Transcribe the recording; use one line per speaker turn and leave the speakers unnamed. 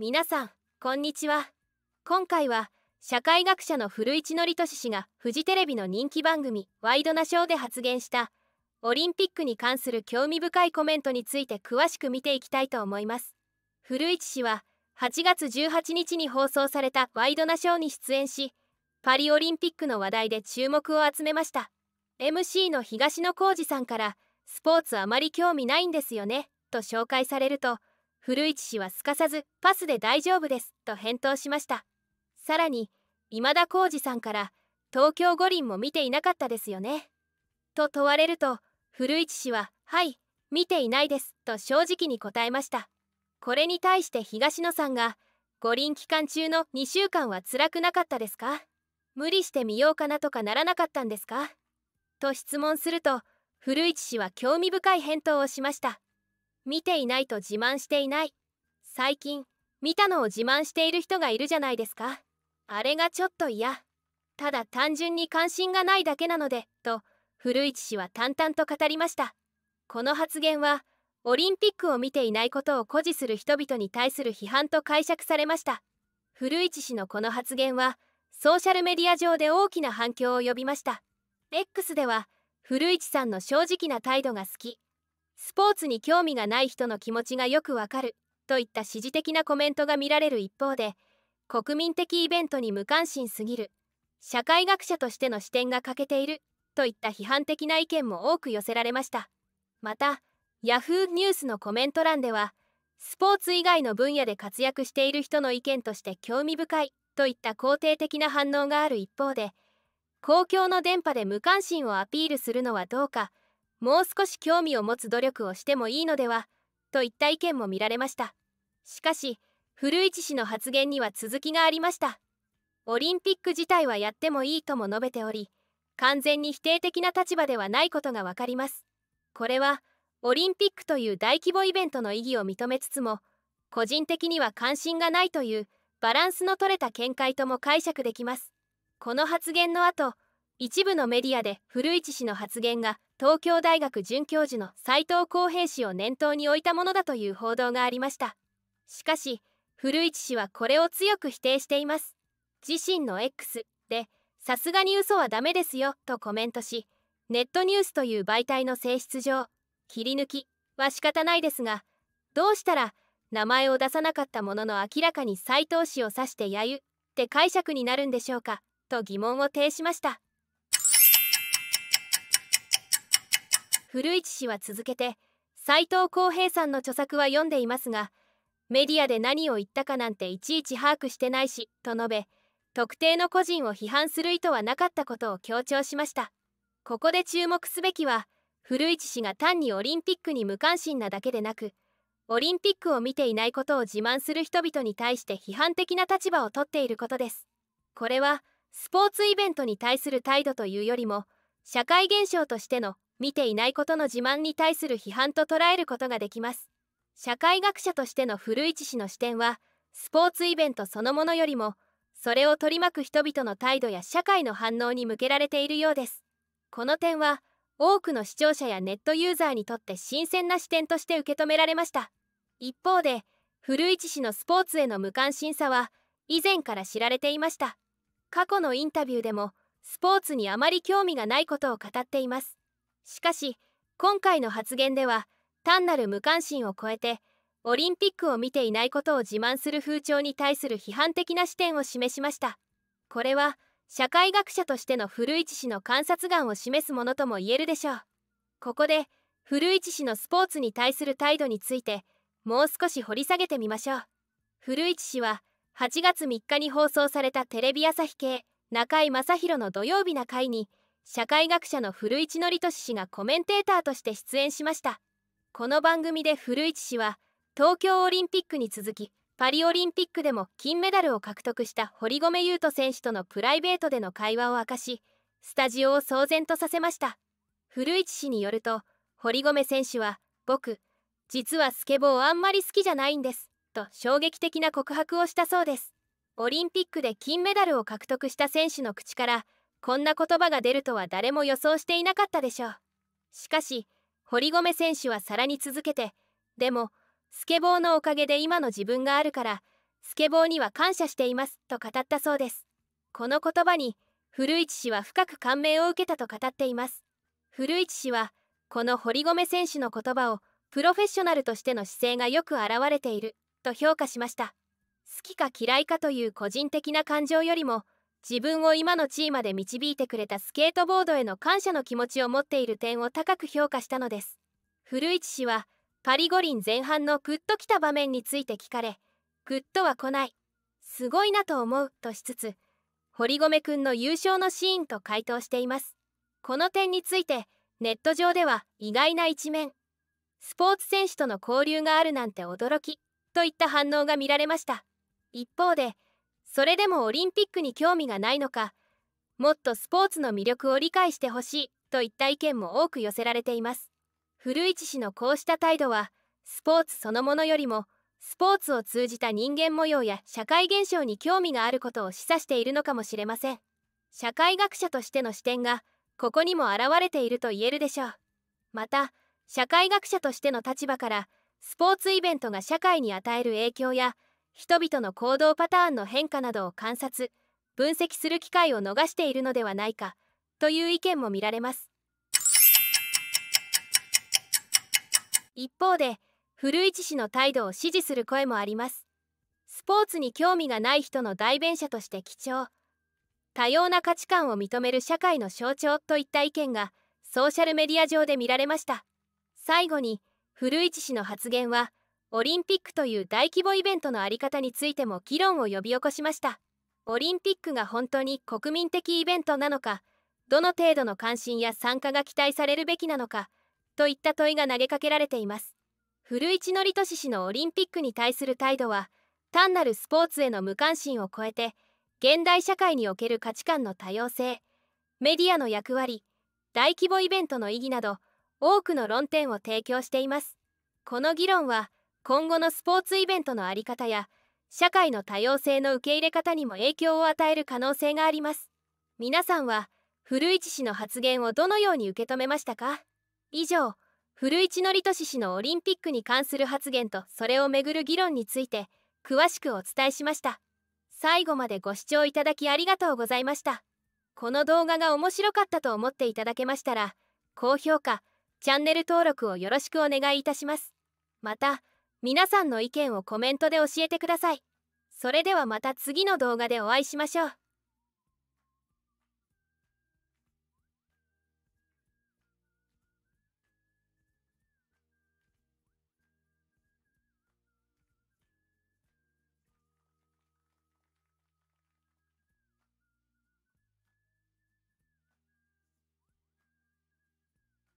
皆さんこんにちは今回は社会学者の古市憲寿氏がフジテレビの人気番組「ワイドナショー」で発言したオリンピックに関する興味深いコメントについて詳しく見ていきたいと思います古市氏は8月18日に放送された「ワイドナショー」に出演しパリオリンピックの話題で注目を集めました MC の東野幸治さんから「スポーツあまり興味ないんですよね」と紹介されると古市氏はすかさず「パスで大丈夫です」と返答しましたさらに今田耕司さんから「東京五輪も見ていなかったですよね」と問われると古市氏は「はい見ていないです」と正直に答えましたこれに対して東野さんが「五輪期間中の2週間は辛くなかったですか無理してみようかなとかならなかったんですか?」と質問すると古市氏は興味深い返答をしました。見ていないと自慢していない最近見たのを自慢している人がいるじゃないですかあれがちょっと嫌ただ単純に関心がないだけなのでと古市氏は淡々と語りましたこの発言はオリンピックを見ていないことを誇示する人々に対する批判と解釈されました古市氏のこの発言はソーシャルメディア上で大きな反響を呼びました X では古市さんの正直な態度が好きスポーツに興味がない人の気持ちがよくわかるといった指示的なコメントが見られる一方で国民的イベントに無関心すぎる社会学者としての視点が欠けているといった批判的な意見も多く寄せられましたまた Yahoo ニュースのコメント欄ではスポーツ以外の分野で活躍している人の意見として興味深いといった肯定的な反応がある一方で公共の電波で無関心をアピールするのはどうかもう少し興味を持つ努力をしてもいいのではといった意見も見られましたしかし古市氏の発言には続きがありましたオリンピック自体はやってもいいとも述べており完全に否定的な立場ではないことが分かりますこれはオリンピックという大規模イベントの意義を認めつつも個人的には関心がないというバランスの取れた見解とも解釈できますこの発言の後一部のメディアで古市氏の発言が東京大学准教授の斎藤浩平氏を念頭に置いたものだという報道がありましたしかし古市氏はこれを強く否定しています自身の X で「さすがに嘘はダメですよ」とコメントしネットニュースという媒体の性質上切り抜きは仕方ないですがどうしたら名前を出さなかったものの明らかに斎藤氏を指して揶揄って解釈になるんでしょうかと疑問を呈しました。古市氏は続けて斎藤浩平さんの著作は読んでいますがメディアで何を言ったかなんていちいち把握してないしと述べ特定の個人を批判する意図はなかったことを強調しましたここで注目すべきは古市氏が単にオリンピックに無関心なだけでなくオリンピックを見ていないことを自慢する人々に対して批判的な立場をとっていることですこれはスポーツイベントに対する態度というよりも社会現象としての見ていないことの自慢に対する批判と捉えることができます社会学者としての古市氏の視点はスポーツイベントそのものよりもそれを取り巻く人々の態度や社会の反応に向けられているようですこの点は多くの視聴者やネットユーザーにとって新鮮な視点として受け止められました一方で古市氏のスポーツへの無関心さは以前から知られていました過去のインタビューでもスポーツにあまり興味がないことを語っていますしかし今回の発言では単なる無関心を超えてオリンピックを見ていないことを自慢する風潮に対する批判的な視点を示しましたこれは社会学者としての古市氏の観察眼を示すものとも言えるでしょうここで古市氏のスポーツに対する態度についてもう少し掘り下げてみましょう古市氏は8月3日に放送されたテレビ朝日系中井正広の土曜日な会に「社会学者の古市憲寿氏がコメンテーターとして出演しましたこの番組で古市氏は東京オリンピックに続きパリオリンピックでも金メダルを獲得した堀米雄斗選手とのプライベートでの会話を明かしスタジオを騒然とさせました古市氏によると堀米選手は「僕実はスケボーあんまり好きじゃないんです」と衝撃的な告白をしたそうですオリンピックで金メダルを獲得した選手の口から「こんな言葉が出るとは誰も予想していなかったでしょうしかし堀米選手はさらに続けてでもスケボーのおかげで今の自分があるからスケボーには感謝していますと語ったそうですこの言葉に古市氏は深く感銘を受けたと語っています古市氏はこの堀米選手の言葉をプロフェッショナルとしての姿勢がよく表れていると評価しました好きか嫌いかという個人的な感情よりも自分を今の地位まで導いてくれたスケートボードへの感謝の気持ちを持っている点を高く評価したのです古市氏はパリ五輪前半のグッときた場面について聞かれグッとは来ないすごいなと思うとしつつ堀米くんの優勝のシーンと回答していますこの点についてネット上では意外な一面スポーツ選手との交流があるなんて驚きといった反応が見られました一方でそれでもオリンピックに興味がないのかもっとスポーツの魅力を理解してほしいといった意見も多く寄せられています古市氏のこうした態度はスポーツそのものよりもスポーツを通じた人間模様や社会現象に興味があることを示唆しているのかもしれません社会学者としての視点がここにも現れていると言えるでしょうまた社会学者としての立場からスポーツイベントが社会に与える影響や人々の行動パターンの変化などを観察分析する機会を逃しているのではないかという意見も見られます一方で古市氏の態度を支持する声もありますスポーツに興味がない人の代弁者として貴重多様な価値観を認める社会の象徴といった意見がソーシャルメディア上で見られました最後に古市氏の発言はオリンピックという大規模イベントの在り方についても議論を呼び起こしましたオリンピックが本当に国民的イベントなのかどの程度の関心や参加が期待されるべきなのかといった問いが投げかけられています古市憲寿氏のオリンピックに対する態度は単なるスポーツへの無関心を超えて現代社会における価値観の多様性メディアの役割大規模イベントの意義など多くの論点を提供していますこの議論は今後のスポーツイベントの在り方や社会の多様性の受け入れ方にも影響を与える可能性があります皆さんは古市氏の発言をどのように受け止めましたか以上古市憲寿氏のオリンピックに関する発言とそれをめぐる議論について詳しくお伝えしました最後までご視聴いただきありがとうございましたこの動画が面白かったと思っていただけましたら高評価チャンネル登録をよろしくお願いいたしますまた皆さんの意見をコメントで教えてくださいそれではまた次の動画でお会いしましょう